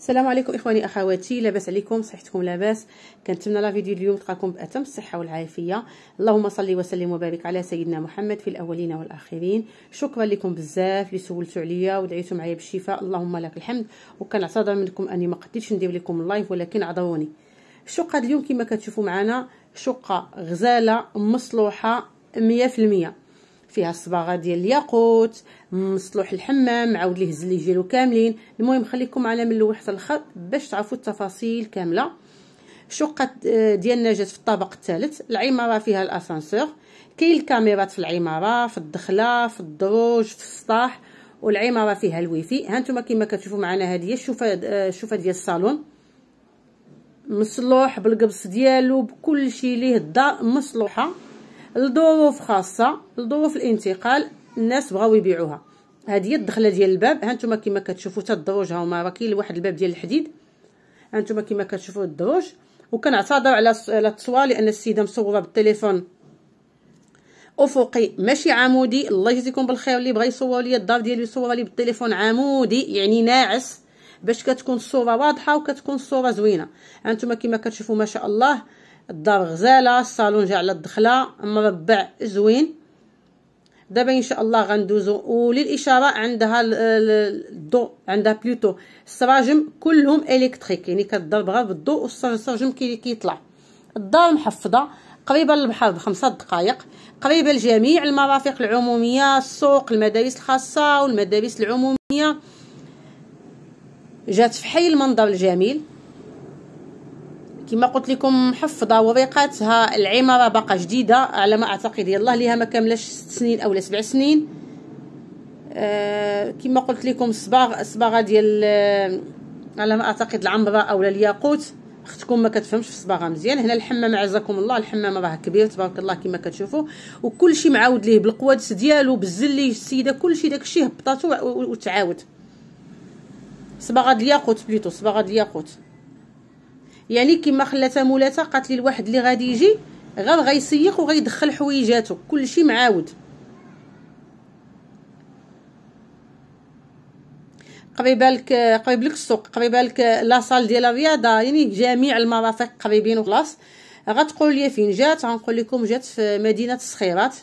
السلام عليكم اخواني اخواتي لاباس عليكم صحتكم لاباس كنتمنى لا فيديو اليوم تلقاكم باتم الصحه والعافيه اللهم صل وسلم وبارك على سيدنا محمد في الاولين والاخرين شكرا لكم بزاف اللي سولتوا عليا ودعيتوا معايا بالشفاء اللهم لك الحمد وكنعتذر منكم اني ما قدرتش ندير لكم اللايف ولكن عذروني الشقه اليوم كما كتشوفوا معنا شقه غزاله مصلوحه 100% فيها الصباغه ديال الياقوت مصلوح الحمام عاود ليه الزليج ديالو كاملين المهم خليكم على من الاول حتى الاخر باش تعرفوا التفاصيل كامله شقه آه، ديالنا جات في الطابق الثالث العماره فيها الاسانسور كاين الكاميرات في العماره في الدخله في الدروج في السطاح والعماره فيها الويفي هانتوما كما كتشوفوا معنا هذه هي الشوفه آه، الشوفه ديال الصالون مصلوح بالقبص ديالو بكل شيء ليه الدار مصلوحه لظروف خاصه لظروف الانتقال الناس بغاو يبيعوها هذه هي الدخله ديال الباب هانتوما كما كتشوفوا حتى الدروج هما راه كاين واحد الباب ديال الحديد هانتوما كما كتشوفوا الدروج وكنعتذر على على التصوير لان السيده مصوره بالتليفون افقي ماشي عمودي الله يجزيكم بالخير اللي بغى يصور لي الدار ديالو يصور لي بالتليفون عمودي يعني ناعس باش كتكون الصوره واضحه وكتكون الصوره زوينه هانتوما كما كتشوفوا ما شاء الله الدار غزاله الصالون جا على الدخله مربع زوين دابا ان شاء الله غندوزو وللاشاره عندها الضوء عندها بلوتو السراجم كلهم الكتريك يعني كضرب غير بالضوء والسراجم كي كيطلع الدار محفظه قريبه للبحر بخمسة دقائق قريبه لجميع المرافق العموميه السوق المدارس الخاصه والمدارس العموميه جات في حي المنظر الجميل كما قلت لكم محفظه وبيقاتها العماره باقا جديده على ما اعتقد يلاه ليها ما كاملاش 6 سنين اولا 7 سنين آه، كما قلت لكم الصباغ الصباغه ديال آه، على ما اعتقد العنبره اولا الياقوت اختكم ما كتفهمش في الصباغه مزيان هنا الحمام عزاكم الله الحمام راه كبير تبارك الله كما كتشوفوا وكلشي معاود ليه بالقوادس ديالو بالزلي السيده كلشي داكشي هبطاتو وتعاود صباغه الياقوت بليتو صباغه الياقوت يعني كما خلاتها مولاتها قالت لي الواحد اللي غادي يجي غير غيسيق وغيدخل حويجاتو كلشي معاود قريبالك قريبلك السوق قريبالك لاصال ديال الرياضه يعني جميع المرافق قريبين وخلاص غتقول لي فين جات غنقول لكم جات في مدينه الصخيرات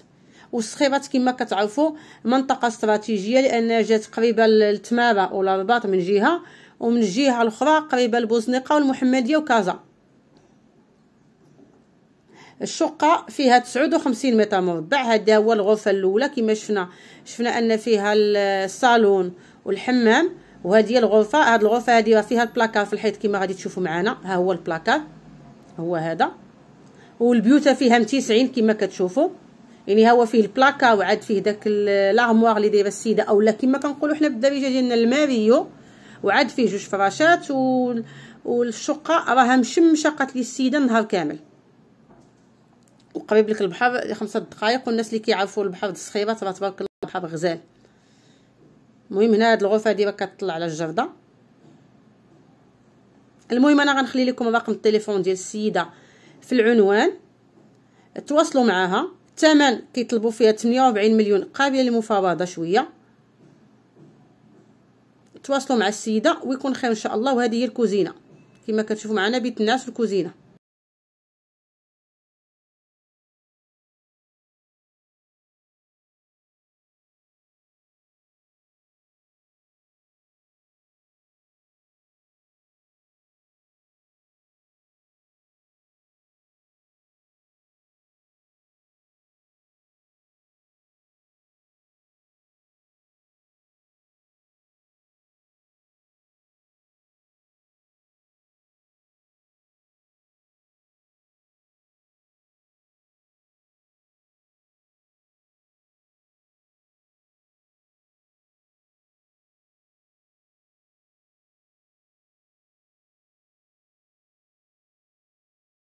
والصخيرات كما كتعرفوا منطقه استراتيجيه لان جات قريبه للتماره ولا الرباط من جهه ومن الجهه الاخرى قريبه البوزنيقه والمحمديه وكازا الشقة فيها 59 متر مربع هذا هو الغرفة الأولى كما شفنا شفنا أن فيها الصالون والحمام وهذه الغرفة هذه الغرفة هذه فيها البلاكار في الحيط كما غادي تشوفوا معنا ها هو البلاكار هو هذا والبيوت فيها 90 كما كتشوفوا يعني هو فيه البلاكا وعاد فيه داك لارموار اللي دايره السيده اولا كما كنقولوا حنا بالدارجه ديالنا الماريو وعاد فيه جوج فراشات و... والشقه راها مشمشه قالت لي السيده النهار كامل وقريب لك البحر خمسة دقائق والناس اللي كيعرفوا البحر د الصخيبه تبارك تبارك الله البحر غزال المهم هنا هاد الغرفه هادي كتطلع على الجرده المهم انا غنخلي لكم رقم التليفون ديال السيده في العنوان تواصلوا معاها الثمن كيطلبوا فيها 48 مليون قابله للمفاوضه شويه تواصلوا مع السيده ويكون خير ان شاء الله وهذه هي الكوزينه كما كتشوفوا معنا بيت الناس الكوزينه